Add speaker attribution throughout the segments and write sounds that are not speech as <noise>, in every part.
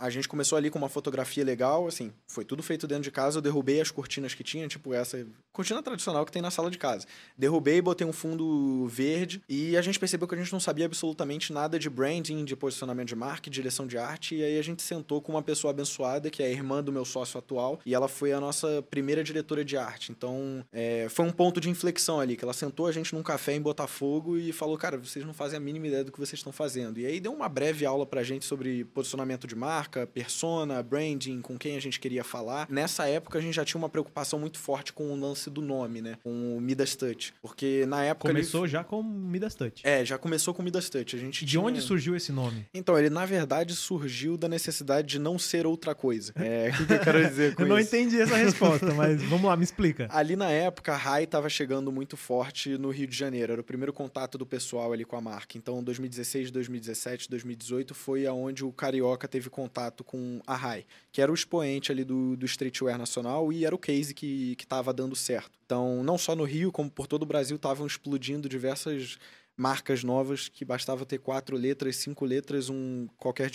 Speaker 1: a gente começou ali com uma fotografia legal, assim, foi tudo feito dentro de casa, eu derrubei as cortinas que tinha, tipo essa cortina tradicional que tem na sala de casa. Derrubei, botei um fundo verde e a gente percebeu que a gente não sabia absolutamente nada de branding, de posicionamento de marca, de direção de arte, e aí a gente sentou com uma pessoa abençoada, que é a irmã do meu sócio atual, e ela foi a nossa primeira diretora de arte. Então, é, foi um ponto de inflexão ali, que ela sentou a gente num café em Botafogo e falou, cara, vocês não fazem a mínima ideia do que vocês estão fazendo. E aí deu uma breve aula pra gente sobre posicionamento de marca, marca, persona, branding, com quem a gente queria falar. Nessa época a gente já tinha uma preocupação muito forte com o lance do nome, né? Com o Midas Touch. Porque na época. Começou ele... já com Midas Touch. É, já começou com Midas Touch. A gente De tinha... onde surgiu esse nome? Então, ele na verdade surgiu da necessidade de não ser outra coisa. <laughs> É, o <laughs> que eu quero dizer com isso? Eu não entendi essa resposta, mas <laughs> vamos lá, me explica. Ali na época, a Rai estava chegando muito forte no Rio de Janeiro. Era o primeiro contato do pessoal ali com a marca. Então, 2016, 2017, 2018 foi aonde o Carioca teve contato contato com a Rai, que era o expoente ali do, do streetwear nacional e era o case que estava dando certo. Então, não só no Rio, como por todo o Brasil, estavam explodindo diversas marcas novas que bastava ter quatro letras, cinco letras, um qualquer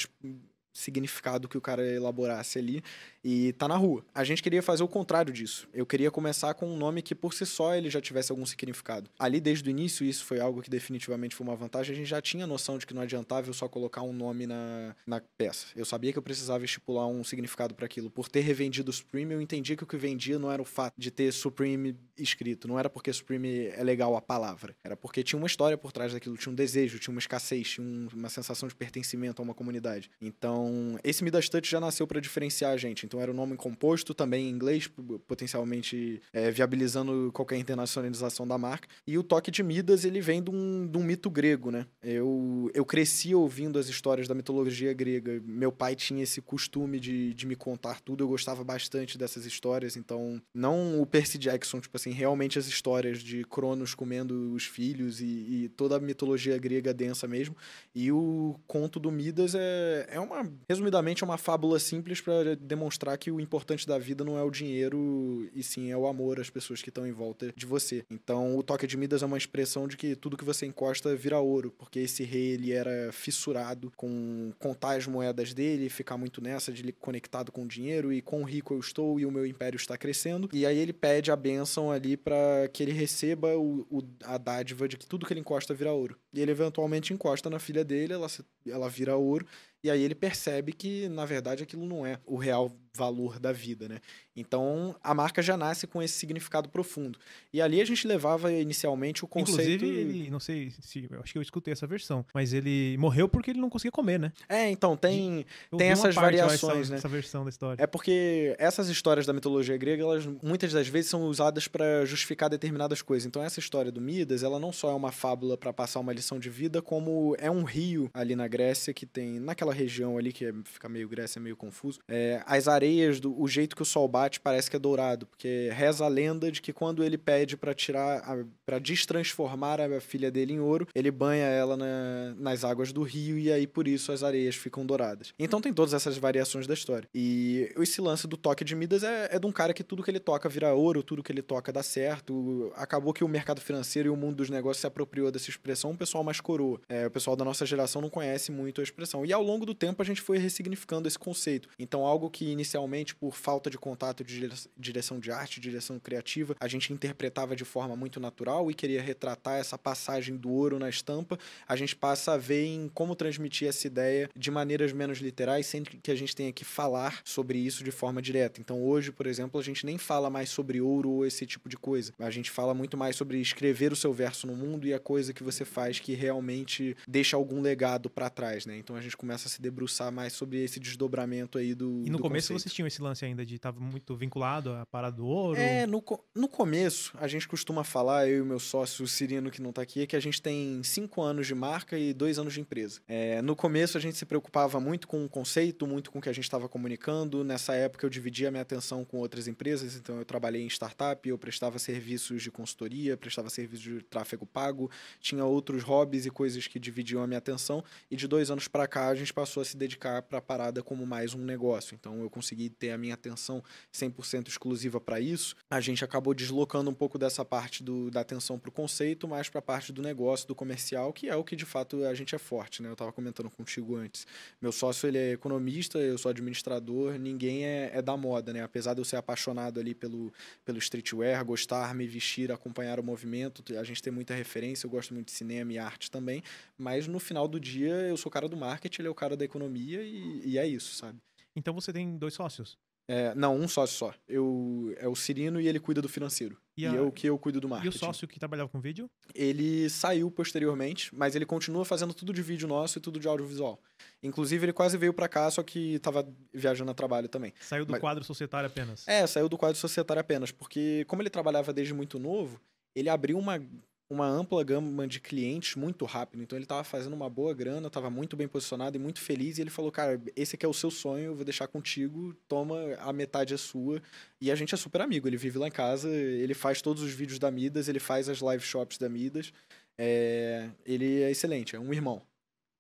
Speaker 1: significado que o cara elaborasse ali e tá na rua. A gente queria fazer o contrário disso. Eu queria começar com um nome que por si só ele já tivesse algum significado. Ali desde o início isso foi algo que definitivamente foi uma vantagem. A gente já tinha noção de que não adiantava eu só colocar um nome na, na peça. Eu sabia que eu precisava estipular um significado para aquilo. Por ter revendido o Supreme, eu entendi que o que vendia não era o fato de ter Supreme escrito, não era porque Supreme é legal a palavra, era porque tinha uma história por trás daquilo, tinha um desejo, tinha uma escassez, tinha uma sensação de pertencimento a uma comunidade. Então então, esse Midas Touch já nasceu para diferenciar a gente. Então, era um nome composto, também em inglês, potencialmente é, viabilizando qualquer internacionalização da marca. E o toque de Midas, ele vem de um, de um mito grego, né? Eu, eu cresci ouvindo as histórias da mitologia grega. Meu pai tinha esse costume de, de me contar tudo. Eu gostava bastante dessas histórias. Então, não o Percy Jackson, tipo assim, realmente as histórias de Cronos comendo os filhos e, e toda a mitologia grega densa mesmo. E o conto do Midas é, é uma resumidamente, é uma fábula simples para demonstrar que o importante da vida não é o dinheiro, e sim é o amor às pessoas que estão em volta de você. Então, o toque de Midas é uma expressão de que tudo que você encosta vira ouro, porque esse rei ele era fissurado com contar as moedas dele, ficar muito nessa de conectado com o dinheiro e quão rico eu estou e o meu império está crescendo. E aí ele pede a bênção ali para que ele receba o, o, a dádiva de que tudo que ele encosta vira ouro. E ele eventualmente encosta na filha dele, ela, se, ela vira ouro e aí ele percebe que, na verdade, aquilo não é o real valor da vida, né? Então a marca já nasce com esse significado profundo. E ali a gente levava inicialmente o conceito. Inclusive, ele, não sei se. Acho que eu escutei essa versão, mas ele morreu porque ele não conseguia comer, né? É, então, tem, tem essas parte, variações, essa, né? Essa versão da história. É porque essas histórias da mitologia grega, elas muitas das vezes são usadas para justificar determinadas coisas. Então, essa história do Midas, ela não só é uma fábula para passar uma lição de vida, como é um rio ali na Grécia que tem, naquela região ali que é, fica meio Grécia, meio confuso, é, as areias areias, do, o jeito que o sol bate parece que é dourado, porque reza a lenda de que quando ele pede para tirar, para destransformar a filha dele em ouro, ele banha ela na, nas águas do rio e aí por isso as areias ficam douradas. Então tem todas essas variações da história. E esse lance do toque de Midas é, é de um cara que tudo que ele toca vira ouro, tudo que ele toca dá certo. Acabou que o mercado financeiro e o mundo dos negócios se apropriou dessa expressão, o pessoal mais coroa. É, o pessoal da nossa geração não conhece muito a expressão. E ao longo do tempo a gente foi ressignificando esse conceito. Então algo que inicialmente inicialmente por falta de contato de direção de arte, direção criativa, a gente interpretava de forma muito natural e queria retratar essa passagem do ouro na estampa, a gente passa a ver em como transmitir essa ideia de maneiras menos literais, sem que a gente tenha que falar sobre isso de forma direta. Então, hoje, por exemplo, a gente nem fala mais sobre ouro ou esse tipo de coisa. A gente fala muito mais sobre escrever o seu verso no mundo e a coisa que você faz que realmente deixa algum legado para trás, né? Então a gente começa a se debruçar mais sobre esse desdobramento aí do. E no do começo conceito. Vocês tinham esse lance ainda de estar muito vinculado à parada do ouro? É, no, no começo, a gente costuma falar, eu e meu sócio, o Cirino, que não está aqui, é que a gente tem cinco anos de marca e dois anos de empresa. É, no começo, a gente se preocupava muito com o conceito, muito com o que a gente estava comunicando. Nessa época, eu dividia minha atenção com outras empresas, então eu trabalhei em startup, eu prestava serviços de consultoria, prestava serviços de tráfego pago, tinha outros hobbies e coisas que dividiam a minha atenção. E de dois anos para cá, a gente passou a se dedicar para a parada como mais um negócio. Então, eu consegui conseguir ter a minha atenção 100% exclusiva para isso, a gente acabou deslocando um pouco dessa parte do, da atenção para o conceito, mais para a parte do negócio, do comercial, que é o que de fato a gente é forte. Né? Eu estava comentando contigo antes. Meu sócio ele é economista, eu sou administrador, ninguém é, é da moda. Né? Apesar de eu ser apaixonado ali pelo, pelo streetwear, gostar, me vestir, acompanhar o movimento, a gente tem muita referência, eu gosto muito de cinema e arte também, mas no final do dia eu sou o cara do marketing, ele é o cara da economia e, e é isso, sabe? Então você tem dois sócios? É, não, um sócio só. Eu, é o Cirino e ele cuida do financeiro. E, a... e eu que eu cuido do marketing. E o sócio que trabalhava com vídeo? Ele saiu posteriormente, mas ele continua fazendo tudo de vídeo nosso e tudo de audiovisual. Inclusive, ele quase veio para cá, só que tava viajando a trabalho também. Saiu do mas... quadro societário apenas? É, saiu do quadro societário apenas, porque como ele trabalhava desde muito novo, ele abriu uma uma ampla gama de clientes muito rápido. Então ele estava fazendo uma boa grana, estava muito bem posicionado e muito feliz. E ele falou: Cara, esse aqui é o seu sonho, eu vou deixar contigo, toma, a metade é sua. E a gente é super amigo. Ele vive lá em casa, ele faz todos os vídeos da Midas, ele faz as live shops da Midas. É... ele é excelente, é um irmão.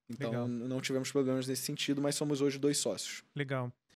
Speaker 1: Então Legal. não tivemos problemas nesse sentido, mas somos hoje dois sócios. Legal.